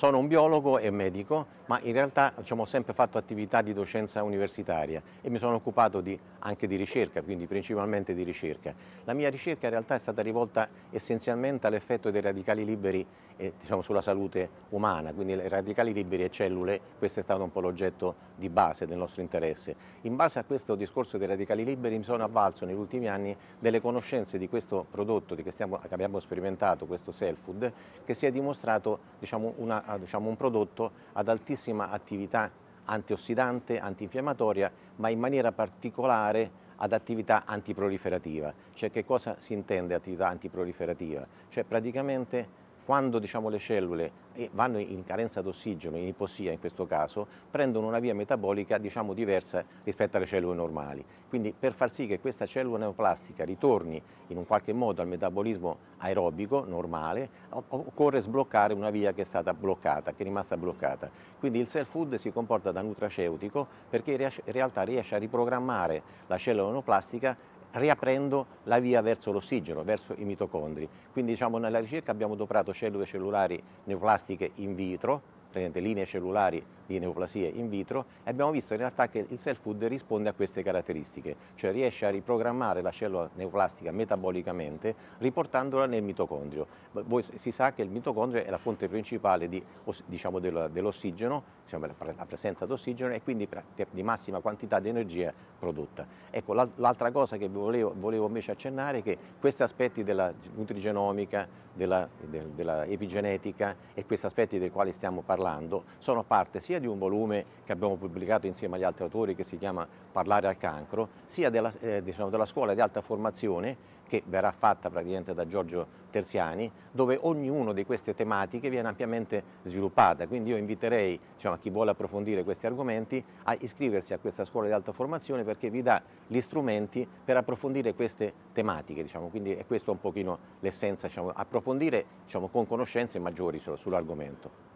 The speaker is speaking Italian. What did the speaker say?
Sono un biologo e medico, ma in realtà diciamo, ho sempre fatto attività di docenza universitaria e mi sono occupato di, anche di ricerca, quindi principalmente di ricerca. La mia ricerca in realtà è stata rivolta essenzialmente all'effetto dei radicali liberi eh, diciamo, sulla salute umana, quindi radicali liberi e cellule, questo è stato un po' l'oggetto di base del nostro interesse. In base a questo discorso dei radicali liberi mi sono avvalso negli ultimi anni delle conoscenze di questo prodotto di che, stiamo, che abbiamo sperimentato, questo self food, che si è dimostrato diciamo, una diciamo, un prodotto ad altissima attività antiossidante, antinfiammatoria, ma in maniera particolare ad attività antiproliferativa. Cioè che cosa si intende attività antiproliferativa? Cioè praticamente quando diciamo, le cellule eh, vanno in carenza d'ossigeno, in ipossia in questo caso, prendono una via metabolica diciamo, diversa rispetto alle cellule normali. Quindi per far sì che questa cellula neoplastica ritorni in un qualche modo al metabolismo aerobico normale, occorre sbloccare una via che è stata bloccata, che è rimasta bloccata. Quindi il cell food si comporta da nutraceutico perché in realtà riesce a riprogrammare la cellula neoplastica riaprendo la via verso l'ossigeno, verso i mitocondri. Quindi diciamo, nella ricerca abbiamo adoperato cellule cellulari neoplastiche in vitro, praticamente linee cellulari di neoplasie in vitro e abbiamo visto in realtà che il cell food risponde a queste caratteristiche, cioè riesce a riprogrammare la cellula neoplastica metabolicamente riportandola nel mitocondrio. Voi, si sa che il mitocondrio è la fonte principale di, diciamo, dell'ossigeno, diciamo, la presenza d'ossigeno e quindi di massima quantità di energia prodotta. Ecco, l'altra cosa che volevo, volevo, invece accennare è che questi aspetti della nutrigenomica, della, della epigenetica e questi aspetti dei quali stiamo parlando parlando sono parte sia di un volume che abbiamo pubblicato insieme agli altri autori che si chiama Parlare al cancro, sia della, eh, diciamo, della scuola di alta formazione che verrà fatta praticamente da Giorgio Terziani, dove ognuna di queste tematiche viene ampiamente sviluppata. Quindi io inviterei diciamo, a chi vuole approfondire questi argomenti a iscriversi a questa scuola di alta formazione perché vi dà gli strumenti per approfondire queste tematiche. Diciamo. Quindi è questo un pochino l'essenza, diciamo, approfondire diciamo, con conoscenze maggiori sull'argomento.